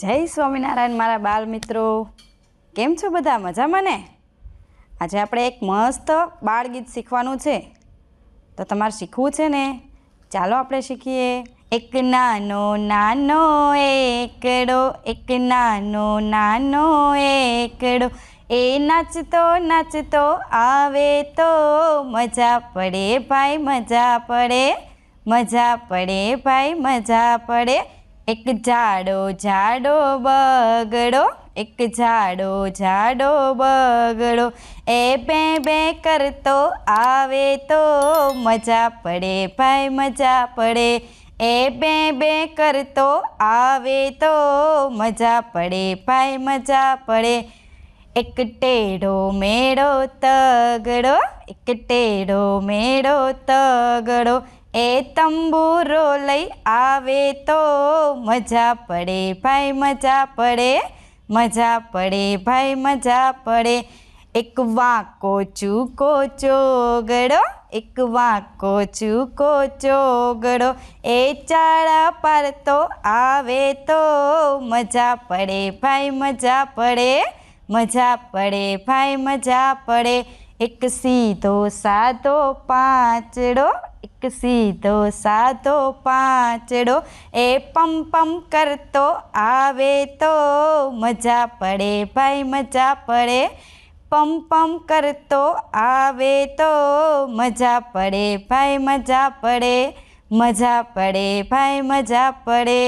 જય સ્વામિનારાયણ મારા બાલ મિત્રો કેમ છો બધા મજામાં ને આજે આપણે એક મસ્ત બાળગીત શીખવાનું છે તો તમારે શીખવું છે ને ચાલો આપણે શીખીએ એક નાનો નાનો એકડો એક નાનો નાનો એકડો એ નાચતો નાચતો આવે તો મજા પડે ભાઈ મજા પડે મજા પડે ભાઈ મજા પડે એક જાડો જાડો બગડો એક જાડો જાડો બગડો એ બે બે કરતો આવે તો મજા પડે ભાઈ મજા પડે એ બે બે કરતો આવે તો મજા પડે ભાઈ મજા પડે એક ટેડો મેળો તગડો એક ટેડો મેળો તગડો એ તંબુરો લઈ આવે તો મજા પડે ભાઈ મજા પડે મજા પડે ભાઈ મજા પડે એક વાંકો ચૂકો ચોગડો એક વાંકો ચૂકો ચોગડો એ ચાળા પર તો આવે તો મજા પડે ભાઈ મજા પડે મજા પડે ભાઈ મજા પડે એક સીધો સાધો પાંચડો એક સીધો સાધો પાંચડો એ પમ પમ કરતો આવે તો મજા પડે ભાઈ મજા પડે પમ પમ કરતો આવે તો મજા પડે ભાઈ મજા પડે મજા પડે ભાઈ મજા પડે